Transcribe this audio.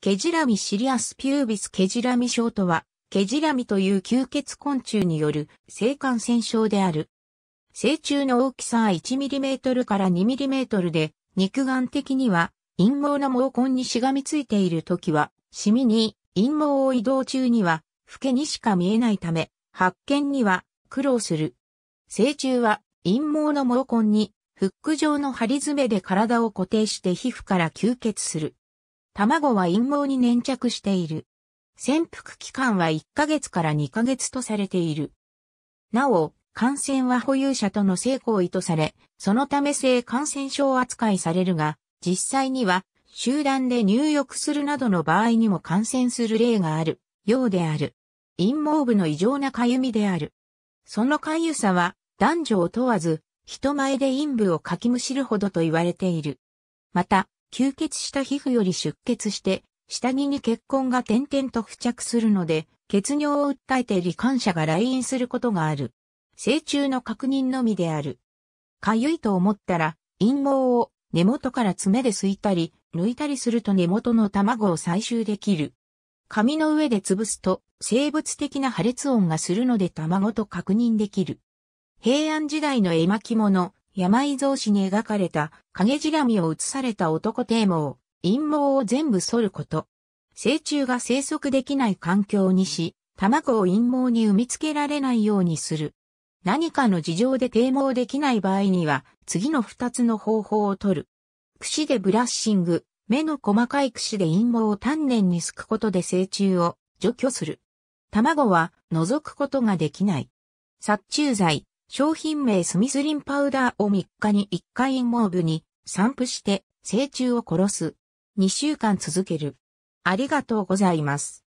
ケジラミシリアスピュービスケジラミ症とは、ケジラミという吸血昆虫による性感染症である。成虫の大きさは 1mm から 2mm で、肉眼的には陰毛の毛根にしがみついている時は、シミに陰毛を移動中には、フケにしか見えないため、発見には苦労する。成虫は陰毛の毛根にフック状の針爪で体を固定して皮膚から吸血する。卵は陰毛に粘着している。潜伏期間は1ヶ月から2ヶ月とされている。なお、感染は保有者との性行為とされ、そのため性感染症扱いされるが、実際には集団で入浴するなどの場合にも感染する例がある、ようである。陰毛部の異常な痒みである。その痒さは男女を問わず、人前で陰部をかきむしるほどと言われている。また、吸血した皮膚より出血して、下着に血痕が点々と付着するので、血尿を訴えて罹患者が来院することがある。成虫の確認のみである。かゆいと思ったら、陰毛を根元から爪で吸いたり、抜いたりすると根元の卵を採集できる。紙の上で潰すと生物的な破裂音がするので卵と確認できる。平安時代の絵巻物、山井造紙に描かれた影地紙を移された男帝を陰毛を全部剃ること。成虫が生息できない環境にし、卵を陰毛に産みつけられないようにする。何かの事情で堤毛できない場合には、次の二つの方法を取る。櫛でブラッシング、目の細かい櫛で陰毛を丹念にすくことで成虫を除去する。卵は覗くことができない。殺虫剤、商品名スミスリンパウダーを3日に1回陰毛部に散布して成虫を殺す。2週間続ける。ありがとうございます。